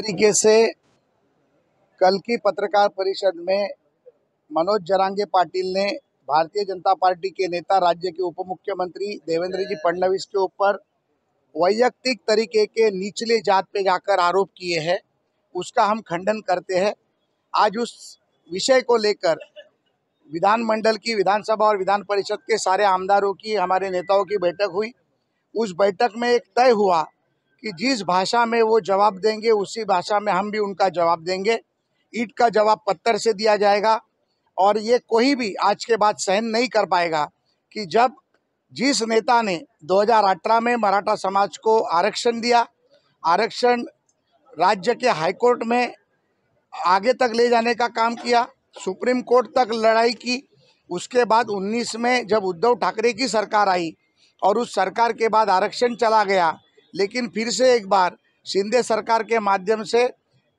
तरीके से कल की पत्रकार परिषद में मनोज जरांगे पाटिल ने भारतीय जनता पार्टी के नेता राज्य के उप मुख्यमंत्री देवेंद्र जी फडणवीस के ऊपर वैयक्तिक तरीके के निचले जात पे जाकर आरोप किए हैं उसका हम खंडन करते हैं आज उस विषय को लेकर विधानमंडल की विधानसभा और विधान परिषद के सारे आमदारों की हमारे नेताओं की बैठक हुई उस बैठक में एक तय हुआ कि जिस भाषा में वो जवाब देंगे उसी भाषा में हम भी उनका जवाब देंगे ईट का जवाब पत्थर से दिया जाएगा और ये कोई भी आज के बाद सहन नहीं कर पाएगा कि जब जिस नेता ने 2018 में मराठा समाज को आरक्षण दिया आरक्षण राज्य के हाईकोर्ट में आगे तक ले जाने का काम किया सुप्रीम कोर्ट तक लड़ाई की उसके बाद 19 में जब उद्धव ठाकरे की सरकार आई और उस सरकार के बाद आरक्षण चला गया लेकिन फिर से एक बार शिंदे सरकार के माध्यम से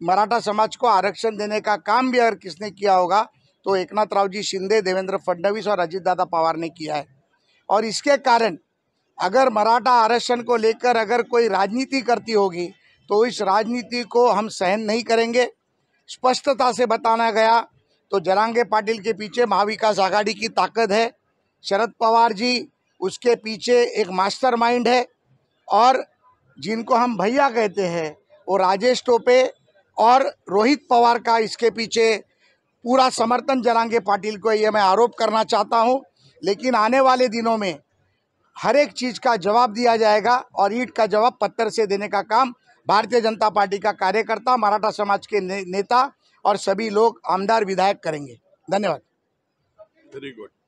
मराठा समाज को आरक्षण देने का काम भी अगर किसने किया होगा तो एकनाथ राव जी शिंदे देवेंद्र फडणवीस और अजीत दादा पवार ने किया है और इसके कारण अगर मराठा आरक्षण को लेकर अगर कोई राजनीति करती होगी तो इस राजनीति को हम सहन नहीं करेंगे स्पष्टता से बताना गया तो जरांगे पाटिल के पीछे महाविकास आघाड़ी की ताकत है शरद पवार जी उसके पीछे एक मास्टर है और जिनको हम भैया कहते हैं वो राजेश टोपे और रोहित पवार का इसके पीछे पूरा समर्थन जनांगे पाटिल को ये मैं आरोप करना चाहता हूँ लेकिन आने वाले दिनों में हर एक चीज़ का जवाब दिया जाएगा और ईट का जवाब पत्थर से देने का काम भारतीय जनता पार्टी का कार्यकर्ता मराठा समाज के ने, नेता और सभी लोग आमदार विधायक करेंगे धन्यवाद वेरी गुड